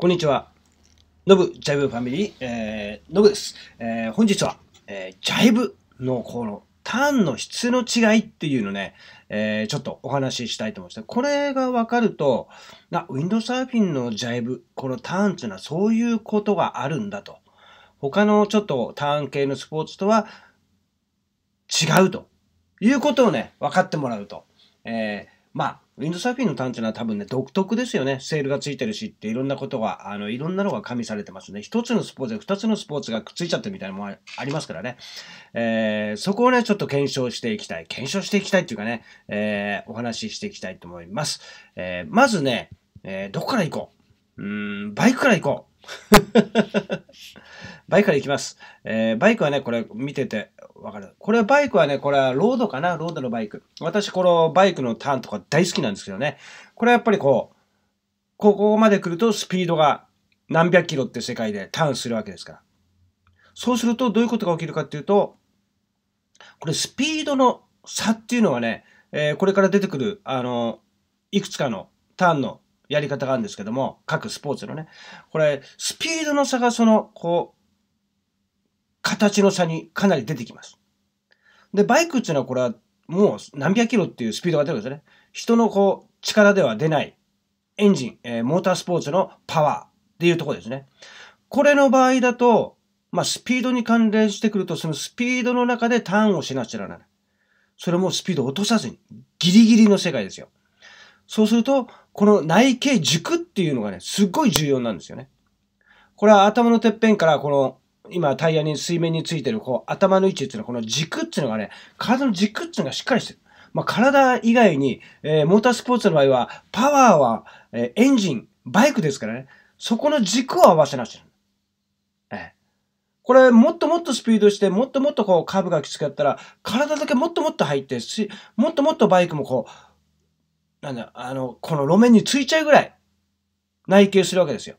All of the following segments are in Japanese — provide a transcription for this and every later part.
こんにちは。ノブジャイブファミリー、えー、ノブです。えー、本日は、えー、ジャイブのこのターンの質の違いっていうのね、えー、ちょっとお話ししたいと思います。これがわかると、な、ウィンドサーフィンのジャイブ、このターンっていうのはそういうことがあるんだと。他のちょっとターン系のスポーツとは違うということをね、分かってもらうと。えー、まあ、ウィンドサーフィンの探知は多分ね、独特ですよね。セールがついてるしって、いろんなことが、あの、いろんなのが加味されてますね。一つのスポーツで二つのスポーツがくっついちゃってるみたいなもありますからね。えー、そこをね、ちょっと検証していきたい。検証していきたいっていうかね、えー、お話ししていきたいと思います。えー、まずね、えー、どこから行こううーん、バイクから行こう。バイクから行きます、えー、バイクはね、これ見ててわかる。これバイクはね、これはロードかなロードのバイク。私、このバイクのターンとか大好きなんですけどね。これはやっぱりこう、ここまで来るとスピードが何百キロって世界でターンするわけですから。そうするとどういうことが起きるかっていうと、これスピードの差っていうのはね、えー、これから出てくる、あの、いくつかのターンのやり方があるんですけども、各スポーツのね。これ、スピードの差がその、こう、形の差にかなり出てきます。で、バイクっていうのはこれはもう何百キロっていうスピードが出るんですね。人のこう、力では出ないエンジン、えー、モータースポーツのパワーっていうところですね。これの場合だと、まあ、スピードに関連してくると、そのスピードの中でターンをしなくちゃならない。それもスピードを落とさずに、ギリギリの世界ですよ。そうすると、この内径軸っていうのがね、すっごい重要なんですよね。これは頭のてっぺんから、この、今タイヤに水面についてる、こう、頭の位置っていうのは、この軸っていうのがね、体の軸っていうのがしっかりしてる。まあ、体以外に、えー、モータースポーツの場合は、パワーは、えー、エンジン、バイクですからね、そこの軸を合わせなしゃええ。これ、もっともっとスピードして、もっともっとこう、カーブがきつかったら、体だけもっともっと入って、もっともっとバイクもこう、なんだ、あの、この路面についちゃうぐらい、内傾するわけですよ。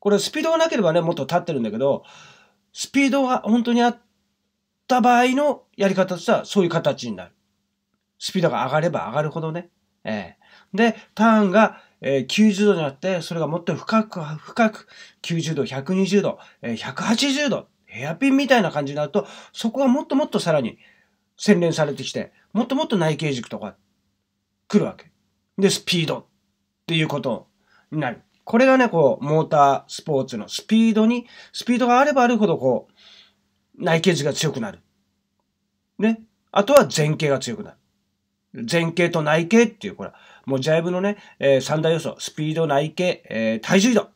これ、スピードがなければね、もっと立ってるんだけど、スピードが本当にあった場合のやり方としては、そういう形になる。スピードが上がれば上がるほどね。えー、で、ターンが、えー、90度になって、それがもっと深く、深く、90度、120度、えー、180度、ヘアピンみたいな感じになると、そこがもっともっとさらに洗練されてきて、もっともっと内径軸とか来るわけ。で、スピードっていうことになる。これがね、こう、モータースポーツのスピードに、スピードがあればあるほど、こう、内傾図が強くなる。ね。あとは前傾が強くなる。前傾と内傾っていう、これ、もうジャイブのね、えー、三大要素、スピード、内傾、えー、体重移動。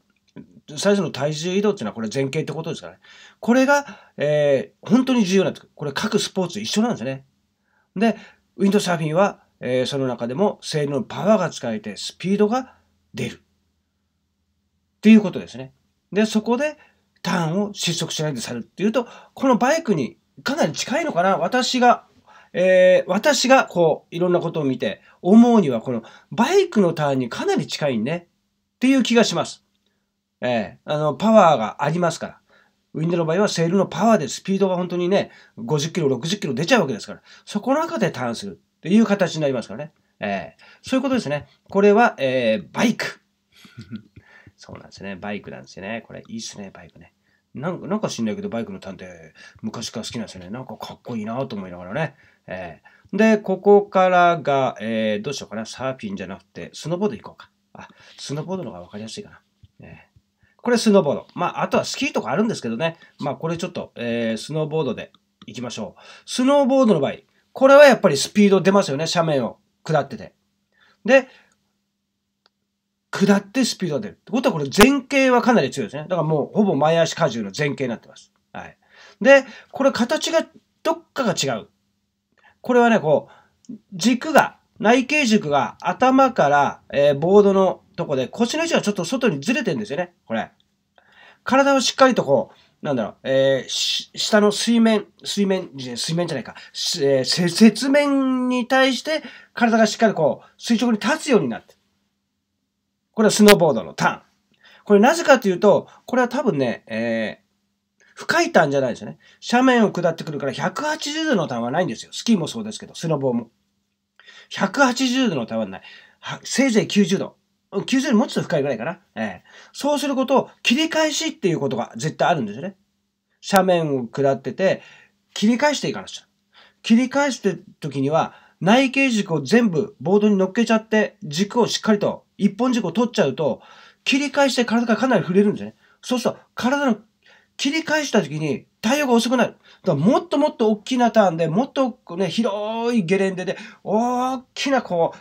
最初の体重移動っていうのはこれ前傾ってことですからね。これが、えー、本当に重要なんです。これ各スポーツ一緒なんですね。で、ウィンドサーフィンはえー、その中でも性能のパワーが使えてスピードが出る。っていうことですね。で、そこでターンを失速しないで去るっていうと、このバイクにかなり近いのかな私が、えー、私がこう、いろんなことを見て思うには、このバイクのターンにかなり近いんねっていう気がします。えー、あの、パワーがありますから。ウィンドの場合はセールのパワーでスピードが本当にね、50キロ、60キロ出ちゃうわけですから、そこの中でターンする。という形になりますからね。えー、そういうことですね。これは、えー、バイク。そうなんですね。バイクなんですよね。これいいっすね、バイクね。なんか、なんか知んないけど、バイクの探偵、昔から好きなんですよね。なんかかっこいいなと思いながらね。えー、で、ここからが、えー、どうしようかな。サーフィンじゃなくて、スノボード行こうか。あ、スノボードの方が分かりやすいかな。えー、これスノーボード。まあ、あとはスキーとかあるんですけどね。まあ、これちょっと、えー、スノーボードで行きましょう。スノーボードの場合、これはやっぱりスピード出ますよね、斜面を下ってて。で、下ってスピード出る。ってことはこれ前傾はかなり強いですね。だからもうほぼ前足荷重の前傾になってます。はい。で、これ形が、どっかが違う。これはね、こう、軸が、内径軸が頭から、えー、ボードのとこで腰の位置がちょっと外にずれてるんですよね。これ。体をしっかりとこう、なんだろう、えー、下の水面、水面、水面じゃないか、えー、雪面に対して体がしっかりこう、垂直に立つようになって。これはスノーボードのターン。これなぜかというと、これは多分ね、えー、深いターンじゃないですよね。斜面を下ってくるから180度のターンはないんですよ。スキーもそうですけど、スノボーも。180度のターンはない。はせいぜい90度。90よりもちょっと深いぐらいかな。ええ。そうすることを切り返しっていうことが絶対あるんですよね。斜面を下ってて、切り返していかなくちゃ。切り返してる時には、内径軸を全部ボードに乗っけちゃって、軸をしっかりと、一本軸を取っちゃうと、切り返して体がかなり触れるんですね。そうすると、体の切り返した時に対応が遅くなる。だからもっともっと大きなターンで、もっとね、広いゲレンデで、大きなこう、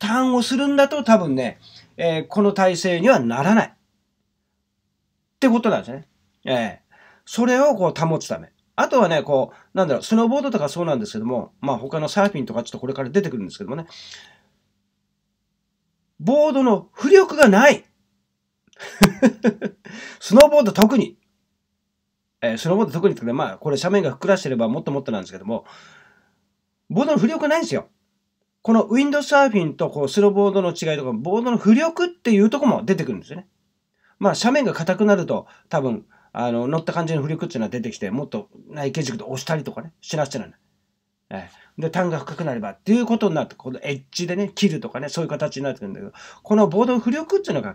ターンをするんだと多分ね、えー、この体制にはならない。ってことなんですね。ええー、それをこう保つため。あとはね、こう、なんだろう、スノーボードとかそうなんですけども、まあ他のサーフィンとかちょっとこれから出てくるんですけどもね、ボードの浮力がない。スノーボード特に。えー、スノーボード特にって、まあこれ斜面がふっくらしてればもっともっとなんですけども、ボードの浮力がないんですよ。このウィンドサーフィンとこうスローボードの違いとか、ボードの浮力っていうとこも出てくるんですよね。まあ、斜面が硬くなると、多分、あの、乗った感じの浮力っていうのは出てきて、もっと内傾軸で押したりとかね、しなしちゃない。えー、で、ンが深くなればっていうことになって、このエッジでね、切るとかね、そういう形になってくるんだけど、このボードの浮力っていうのが、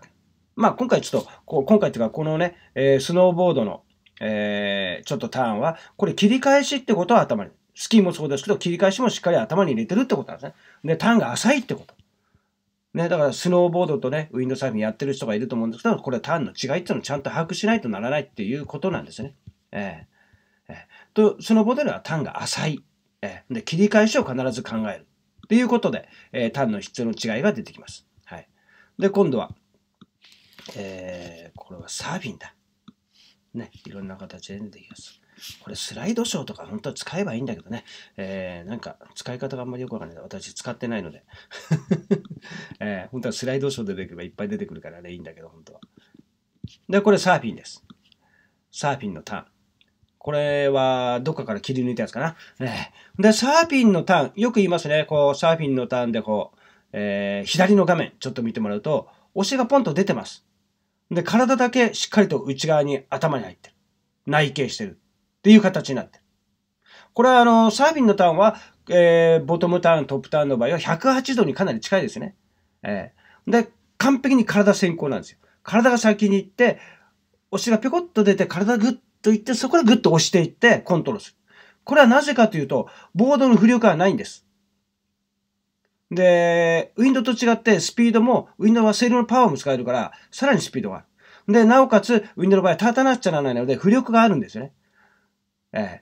まあ、今回ちょっと、こう今回っていうか、このね、えー、スノーボードの、えー、ちょっとターンは、これ切り返しってことは頭に。スキーもそうですけど、切り返しもしっかり頭に入れてるってことなんですね。で、ターンが浅いってこと。ね、だからスノーボードとね、ウィンドサーフィンやってる人がいると思うんですけど、これターンの違いっていうのをちゃんと把握しないとならないっていうことなんですね。えー、えと、スノーボードではターンが浅い。えで、切り返しを必ず考える。っていうことで、えー、ターンの必要の違いが出てきます。はい。で、今度は、えー、これはサーフィンだ。ね、いろんな形で出てきます。これスライドショーとか本当は使えばいいんだけどね、えー、なんか使い方があんまりよくわかんない。私使ってないので、えー、本当はスライドショーでできればいっぱい出てくるからね、いいんだけど、本当は。で、これサーフィンです。サーフィンのターン。これは、どっかから切り抜いたやつかな。えー、で、サーフィンのターン。よく言いますね。こう、サーフィンのターンでこう、えー、左の画面、ちょっと見てもらうと、お尻がポンと出てます。で、体だけしっかりと内側に頭に入ってる。内傾してる。っていう形になってる。これはあの、サーフィンのターンは、えー、ボトムターン、トップターンの場合は108度にかなり近いですね。えー、で、完璧に体先行なんですよ。体が先に行って、お尻がぴょこっと出て、体グッといって、そこでぐグッと押していって、コントロールする。これはなぜかというと、ボードの浮力はないんです。で、ウィンドウと違ってスピードも、ウィンドウはセールのパワーも使えるから、さらにスピードがある。で、なおかつ、ウィンドウの場合は立たなくちゃならないので、浮力があるんですよね。えー、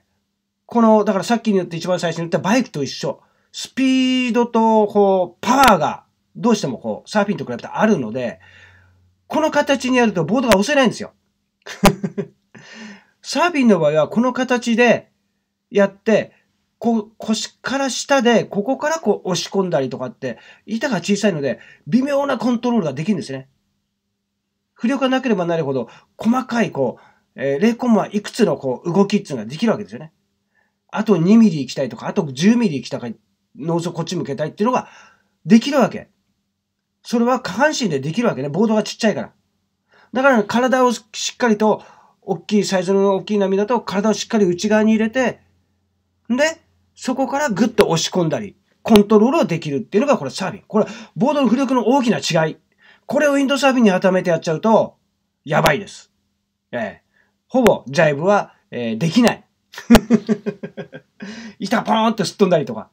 この、だからさっきに言って一番最初に言ったバイクと一緒。スピードと、こう、パワーが、どうしてもこう、サーフィンと比べてあるので、この形にやるとボードが押せないんですよ。サーフィンの場合はこの形でやって、こ腰から下で、ここからこう押し込んだりとかって、板が小さいので、微妙なコントロールができるんですね。浮力がなければなるほど、細かいこう、えー、0コンマいくつのこう動きっていうのができるわけですよね。あと2ミリ行きたいとか、あと10ミリ行きたい、脳ーをこっち向けたいっていうのができるわけ。それは下半身でできるわけね。ボードがちっちゃいから。だから体をしっかりと、大きい、サイズの大きい波だと体をしっかり内側に入れて、で、そこからグッと押し込んだり、コントロールをできるっていうのがこれサーフィン。これ、ボードの浮力の大きな違い。これをウィンドサーフィンに当てはめてやっちゃうと、やばいです。ええ。ほぼジャイブは、えー、できない。板ポーンってすっ飛んだりとか、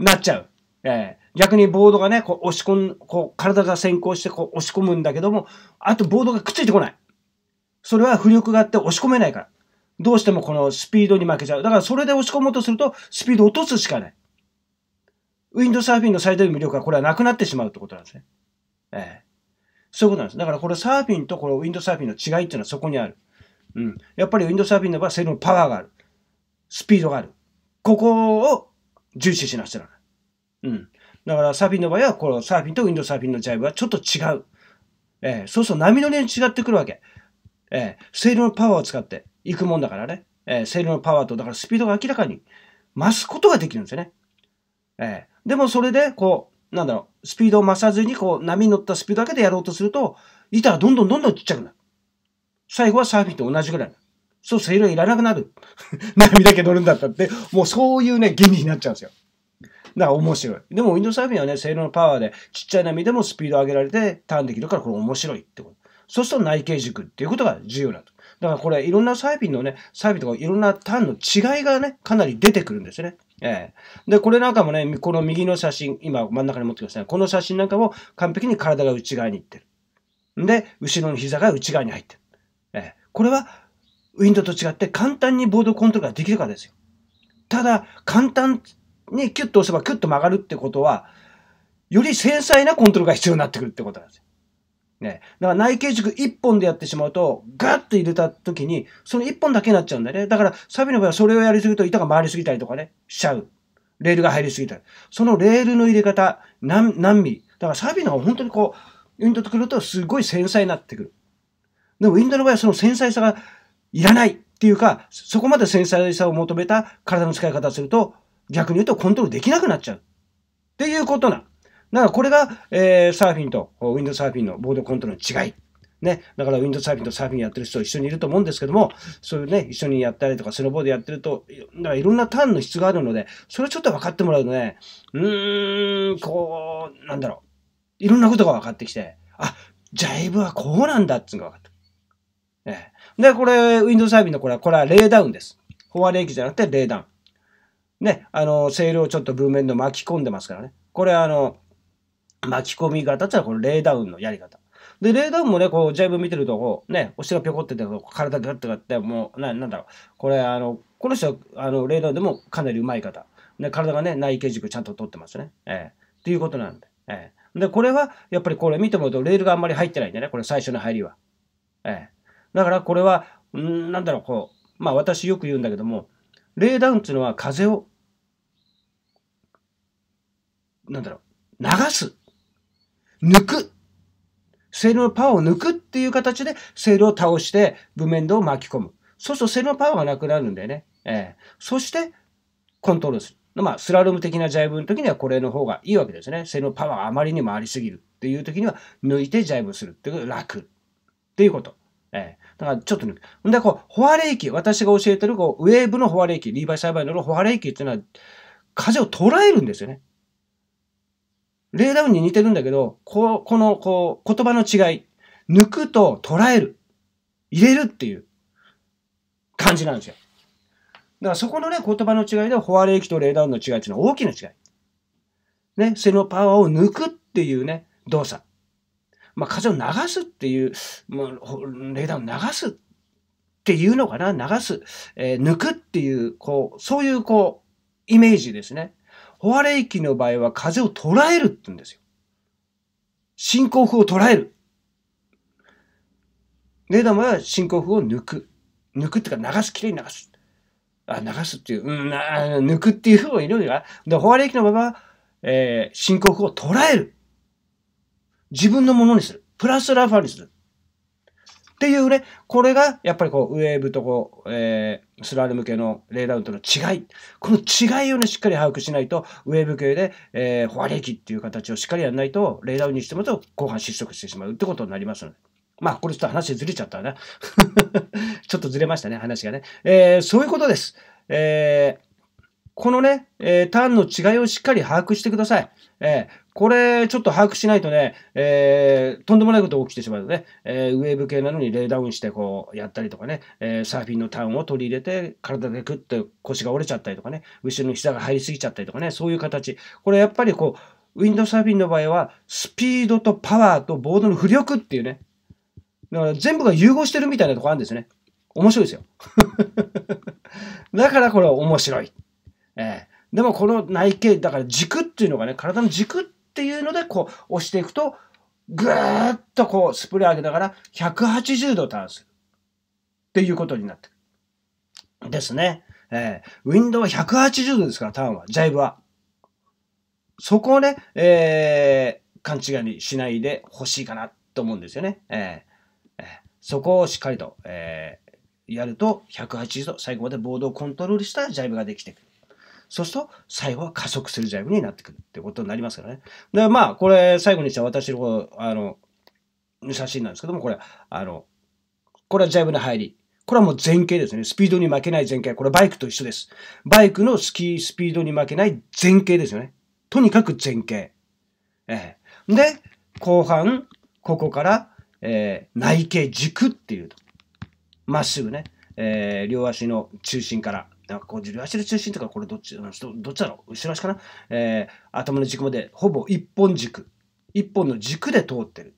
なっちゃう。えー、逆にボードがね、こう押し込ん、こう体が先行してこう押し込むんだけども、あとボードがくっついてこない。それは浮力があって押し込めないから。どうしてもこのスピードに負けちゃう。だからそれで押し込もうとすると、スピード落とすしかない。ウィンドサーフィンの最大の魅力はこれはなくなってしまうってことなんですね。ええー。そういうことなんです。だからこれサーフィンとこのウィンドサーフィンの違いっていうのはそこにある。うん。やっぱりウィンドサーフィンの場合、セルのパワーがある。スピードがある。ここを重視しなくちゃならない。うん。だからサーフィンの場合は、このサーフィンとウィンドサーフィンのジャイブはちょっと違う。えー、そうすると波のに違ってくるわけ。えー、セールのパワーを使っていくもんだからね。えー、セールのパワーと、だからスピードが明らかに増すことができるんですよね。えー、でもそれで、こう、なんだろう、スピードを増さずに、こう、波に乗ったスピードだけでやろうとすると、板がどんどんどんどんちっちゃくなる。最後はサーフィンと同じぐらい。そう、セールはいらなくなる。波 だけ乗るんだったって、もうそういうね、原理になっちゃうんですよ。だから面白い。でも、ウィンドサーフィンはね、セールのパワーで、ちっちゃい波でもスピード上げられて、ターンできるから、これ面白いってこと。そうすると内径軸っていうことが重要だと。だからこれ、いろんなサーフィンのね、サーフィンとかいろんなターンの違いがね、かなり出てくるんですね。ええー。で、これなんかもね、この右の写真、今真ん中に持ってください。この写真なんかも完璧に体が内側に行ってる。で、後ろの膝が内側に入ってる。えこれは、ウィンドウと違って簡単にボードコントロールができるからですよ。ただ、簡単にキュッと押せばキュッと曲がるってことは、より繊細なコントロールが必要になってくるってことなんですよ。ね。だから内径軸1本でやってしまうと、ガッと入れた時に、その1本だけになっちゃうんだよね。だから、サビの場合はそれをやりすぎると板が回りすぎたりとかね、しちゃう。レールが入りすぎたり。そのレールの入れ方、何、何ミリ。だからサビの方は本当にこう、ウィンドウと来るとすごい繊細になってくる。でも、ウィンドの場合はその繊細さがいらないっていうか、そこまで繊細さを求めた体の使い方をすると、逆に言うとコントロールできなくなっちゃう。っていうことな。だからこれが、えー、サーフィンと、ウィンドサーフィンのボードコントロールの違い。ね、だからウィンドサーフィンとサーフィンやってる人一緒にいると思うんですけども、そういうね、一緒にやったりとか、スノーボードやってると、だからいろんなターンの質があるので、それちょっと分かってもらうとね、うーん、こう、なんだろう。いろんなことが分かってきて、あ、ジャイブはこうなんだっていうのが分かってえで、これ、Windows サービンのこれは、これはレイダウンです。フアレ冷気じゃなくてレイダウン。ね、あの、セールをちょっとメ面で巻き込んでますからね。これ、あの、巻き込み型ってのはこれレイダウンのやり方。で、レーダウンもね、こう、ジャイブ見てると、こう、ね、お尻がぴょこってて、体がッてガって、もう、ななんだろう、これ、あの、この人は、あの、レーダンでもかなりうまい方。で、体がね、内径軸ちゃんと取ってますね。ええー、っていうことなんで。ええー、で、これは、やっぱりこれ見てもらうと、レールがあんまり入ってないんでね、これ最初の入りは。ええーだからこれは、んなんだろう、こう、まあ私よく言うんだけども、冷暖っていうのは風を、なんだろう、流す。抜く。セールのパワーを抜くっていう形でセールを倒して部面度を巻き込む。そうするとセールのパワーがなくなるんだよね。ええー、そしてコントロールする。まあ、スラローム的なジャイブの時にはこれの方がいいわけですね。セールのパワーがあまりにもありすぎるっていう時には抜いてジャイブするっていう楽っていうこと。ええー、だからちょっとく。んでこう、ホアレイキ、私が教えてるこうウェーブのホアレイキ、リーバイ・サイバイのホアレイキっていうのは、風を捉えるんですよね。レイダウンに似てるんだけど、ここのこう言葉の違い、抜くと捉える、入れるっていう感じなんですよ。だからそこのね、言葉の違いでホアレイキとレイダウンの違いっていうのは大きな違い。ね、背のパワーを抜くっていうね、動作。まあ、風を流すっていう、まあ、レーダーを流すっていうのかな、流す、えー、抜くっていう、こう、そういうこう、イメージですね。ホワレイ機の場合は風を捉えるって言うんですよ。進行風を捉える。レーダーは進行風を抜く。抜くっていうか流す、きれいに流す。あ、流すっていう、うん、抜くっていう風を言るのが、で、ホワレイ機の場合は、えー、進行風を捉える。自分のものにする。プラスラファにする。っていうね、これがやっぱりこうウェーブとこう、えー、スラルム系のレイダウンとの違い。この違いをね、しっかり把握しないと、ウェーブ系で、えー、フォアレーキっていう形をしっかりやらないと、レイダウンにしてもと後半失速してしまうってことになりますので。まあ、これちょっと話ずれちゃったな。ちょっとずれましたね、話がね。えー、そういうことです。えー、このね、えー、ターンの違いをしっかり把握してください。えー、これ、ちょっと把握しないとね、えー、とんでもないことが起きてしまうとね、えー、ウェーブ系なのにレイダウンしてこうやったりとかね、えー、サーフィンのターンを取り入れて、体でグッと腰が折れちゃったりとかね、後ろの膝が入りすぎちゃったりとかね、そういう形。これやっぱりこう、ウィンドサーフィンの場合は、スピードとパワーとボードの浮力っていうね、だから全部が融合してるみたいなとこあるんですね。面白いですよ。だからこれは面白い。えー、でもこの内径、だから軸っていうのがね、体の軸ってっていうので、こう、押していくと、ぐーっとこう、スプレー上げながら、180度ターンする。っていうことになってる。ですね。えー、ウィンドウは180度ですから、ターンは、ジャイブは。そこをね、えー、勘違いにしないでほしいかなと思うんですよね。ええー、そこをしっかりと、えー、やると180度、最後までボードをコントロールしたジャイブができてくる。そうすると、最後は加速するジャイブになってくるってことになりますからね。で、まあ、これ、最後にして私の、あの、写真なんですけども、これ、あの、これはジャイブの入り。これはもう前傾ですね。スピードに負けない前傾。これバイクと一緒です。バイクのスキースピードに負けない前傾ですよね。とにかく前傾。ええ。で、後半、ここから、えー、内傾軸っていうと。まっすぐね。えー、両足の中心からなんかこう、両足の中心とか、これどっち、どっちだろう後ろ足かなえー、頭の軸まで、ほぼ一本軸。一本の軸で通ってる。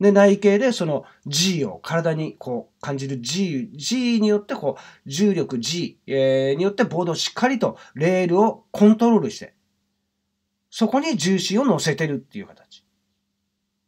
で、内径でその G を、体にこう感じる G、G によってこう、重力 G、えー、によってボードをしっかりとレールをコントロールして、そこに重心を乗せてるっていう形。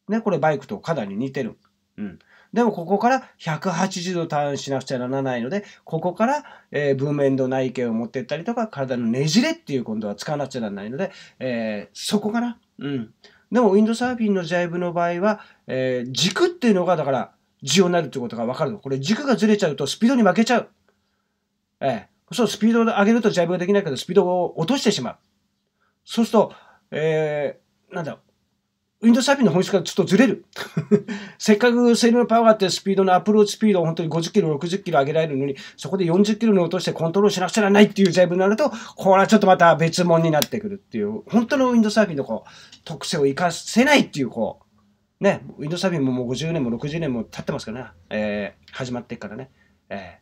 ね、これバイクとかなり似てる。うん。でもここから180度ターンしなくちゃならないので、ここから、えー、メ面の内径を持ってったりとか、体のねじれっていう今度は使わなくちゃならないので、えー、そこかな。うん。でも、ウィンドサーフィンのジャイブの場合は、えー、軸っていうのが、だから、重要になるってことが分かるの。これ、軸がずれちゃうとスピードに負けちゃう。ええー、そう、スピードを上げるとジャイブができないけど、スピードを落としてしまう。そうすると、えー、なんだろう、ウィンドサーフィンの本質からちょっとずれる。せっかく性能のパワーがあってスピードのアプローチスピードを本当に50キロ、60キロ上げられるのに、そこで40キロに落としてコントロールしなくちゃならないっていうジャイブになると、これはちょっとまた別物になってくるっていう、本当のウィンドサーフィンのこう、特性を活かせないっていうこう、ね、ウィンドサーフィンももう50年も60年も経ってますからね、えー、始まってからね、え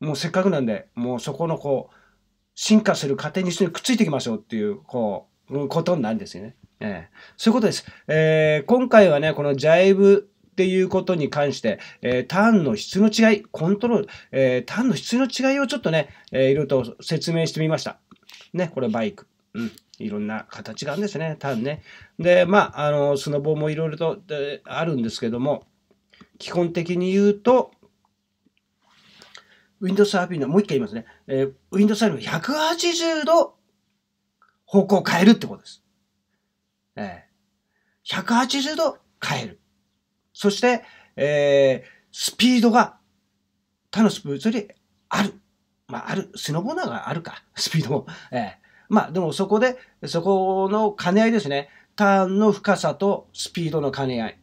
ー、もうせっかくなんで、もうそこのこう、進化する過程に一緒にくっついていきましょうっていう、こう、ことなんですよね。えー、そういうことです。えー、今回はね、このジャイブっていうことに関して、えー、ターンの質の違い、コントロール、えー、ターンの質の違いをちょっとね、えー、いろいろと説明してみました。ね、これバイク。うん。いろんな形があるんですね、ターンね。で、まあ、あの、スノボもいろいろとあるんですけども、基本的に言うと、ウィンドサーフィンの、もう一回言いますね。えー、ウィンドサ w s RP の180度方向を変えるってことです。えー、180度変える。そして、えー、スピードが他のスポーツよりある。まあ、ある。スノボながあるか。スピードも。ええー、まあ、でもそこで、そこの兼ね合いですね。ターンの深さとスピードの兼ね合い。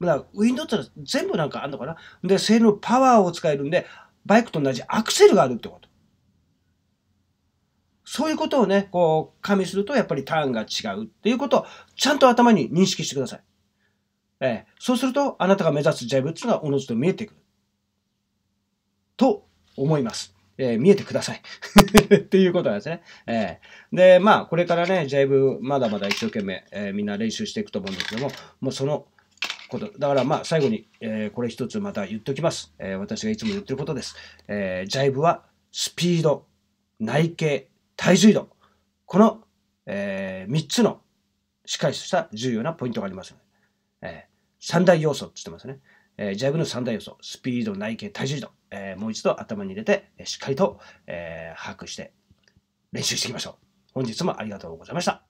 だから、ウィンドウって全部なんかあるのかな。で、性能パワーを使えるんで、バイクと同じアクセルがあるってこと。そういうことをね、こう、加味すると、やっぱりターンが違うっていうことを、ちゃんと頭に認識してください。えー、そうすると、あなたが目指すジャイブっていうのは、おのずと見えてくる。と思います。えー、見えてください。っていうことなんですね。えー、で、まあ、これからね、ジャイブ、まだまだ一生懸命、えー、みんな練習していくと思うんですけども、もうそのこと、だからまあ、最後に、えこれ一つまた言っておきます。え私がいつも言ってることです。えジャイブは、スピード、内径、体重移動。この、えー、3つのしっかりとした重要なポイントがあります、ね。えー、3大要素って言ってますね。えー、ジャグの3大要素。スピード、内径、体重移動。えー、もう一度頭に入れて、しっかりと、えー、把握して練習していきましょう。本日もありがとうございました。